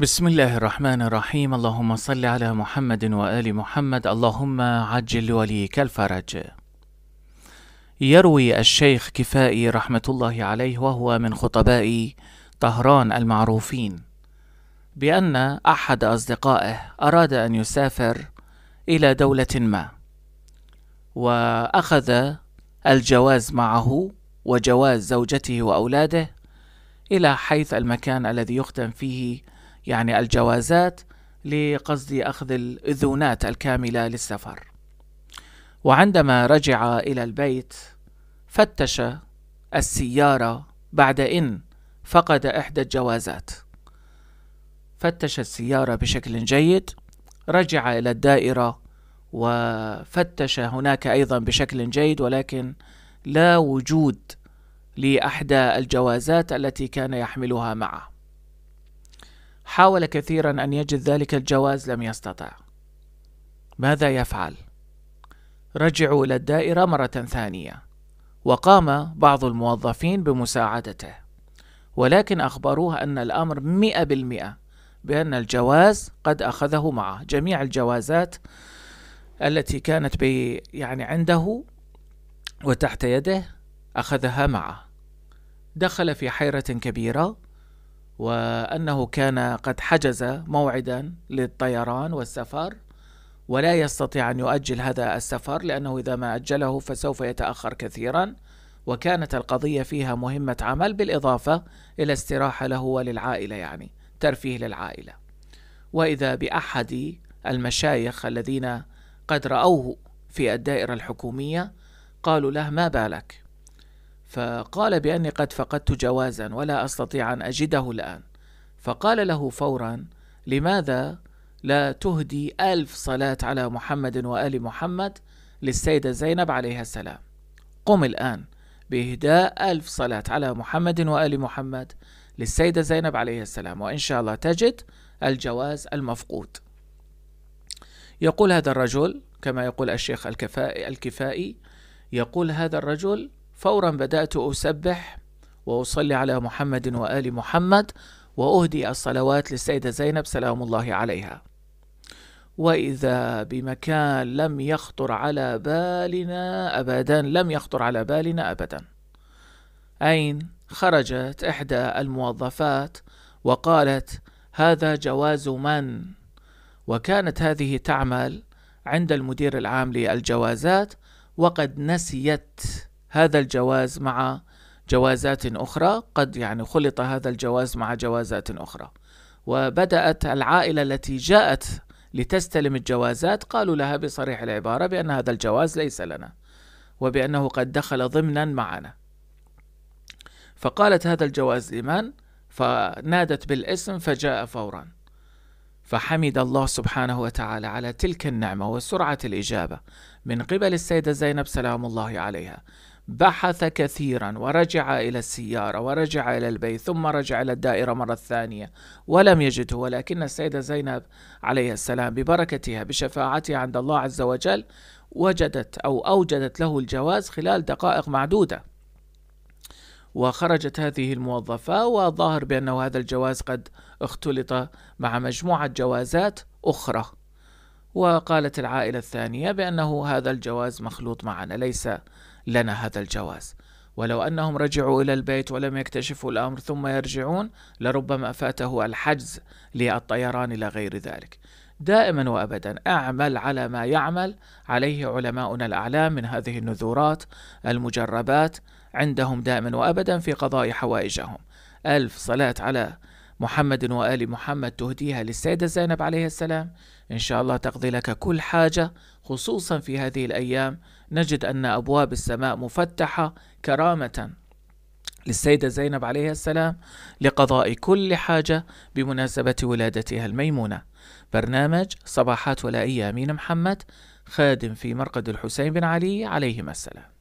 بسم الله الرحمن الرحيم اللهم صل على محمد وآل محمد اللهم عجل وليك الفرج يروي الشيخ كفائي رحمة الله عليه وهو من خطباء طهران المعروفين بأن أحد أصدقائه أراد أن يسافر إلى دولة ما وأخذ الجواز معه وجواز زوجته وأولاده إلى حيث المكان الذي يختم فيه يعني الجوازات لقصد أخذ الإذونات الكاملة للسفر وعندما رجع إلى البيت فتش السيارة بعد إن فقد إحدى الجوازات فتش السيارة بشكل جيد رجع إلى الدائرة وفتش هناك أيضا بشكل جيد ولكن لا وجود لأحدى الجوازات التي كان يحملها معه حاول كثيرا أن يجد ذلك الجواز لم يستطع ماذا يفعل؟ رجعوا إلى الدائرة مرة ثانية وقام بعض الموظفين بمساعدته ولكن أخبروه أن الأمر مئة بالمئة بأن الجواز قد أخذه معه جميع الجوازات التي كانت بي يعني عنده وتحت يده أخذها معه دخل في حيرة كبيرة وأنه كان قد حجز موعدا للطيران والسفر ولا يستطيع أن يؤجل هذا السفر لأنه إذا ما أجله فسوف يتأخر كثيرا وكانت القضية فيها مهمة عمل بالإضافة إلى استراحة له وللعائلة يعني ترفيه للعائلة وإذا بأحد المشايخ الذين قد رأوه في الدائرة الحكومية قالوا له ما بالك فقال بأني قد فقدت جوازا ولا أستطيع أن أجده الآن فقال له فورا لماذا لا تهدي ألف صلاة على محمد وآل محمد للسيدة زينب عليها السلام قم الآن بإهداء ألف صلاة على محمد وآل محمد للسيدة زينب عليها السلام وإن شاء الله تجد الجواز المفقود يقول هذا الرجل كما يقول الشيخ الكفائي, الكفائي يقول هذا الرجل فورا بدأت أسبح وأصلي على محمد وآل محمد وأهدي الصلوات للسيدة زينب سلام الله عليها وإذا بمكان لم يخطر على بالنا أبدا لم يخطر على بالنا أبدا أين خرجت إحدى الموظفات وقالت هذا جواز من وكانت هذه تعمل عند المدير العام للجوازات وقد نسيت هذا الجواز مع جوازات أخرى قد يعني خلط هذا الجواز مع جوازات أخرى وبدأت العائلة التي جاءت لتستلم الجوازات قالوا لها بصريح العبارة بأن هذا الجواز ليس لنا وبأنه قد دخل ضمنا معنا فقالت هذا الجواز إيمان فنادت بالاسم فجاء فورا فحمد الله سبحانه وتعالى على تلك النعمة وسرعة الإجابة من قبل السيدة زينب سلام الله عليها بحث كثيرا ورجع إلى السيارة ورجع إلى البيت ثم رجع إلى الدائرة مرة ثانية ولم يجده ولكن السيدة زينب عليه السلام ببركتها بشفاعتها عند الله عز وجل وجدت أو أوجدت له الجواز خلال دقائق معدودة وخرجت هذه الموظفة وظاهر بأنه هذا الجواز قد اختلط مع مجموعة جوازات أخرى وقالت العائلة الثانية بأنه هذا الجواز مخلوط معنا ليس لنا هذا الجواز ولو أنهم رجعوا إلى البيت ولم يكتشفوا الأمر ثم يرجعون لربما فاته الحجز للطيران إلى غير ذلك دائما وابدا اعمل على ما يعمل عليه علماؤنا الاعلام من هذه النذورات المجربات عندهم دائما وابدا في قضاء حوائجهم الف صلاه على محمد وآل محمد تهديها للسيدة زينب عليه السلام إن شاء الله تقضي لك كل حاجة خصوصا في هذه الأيام نجد أن أبواب السماء مفتحة كرامة للسيدة زينب عليه السلام لقضاء كل حاجة بمناسبة ولادتها الميمونة برنامج صباحات ولا أيامين محمد خادم في مرقد الحسين بن علي عليهما السلام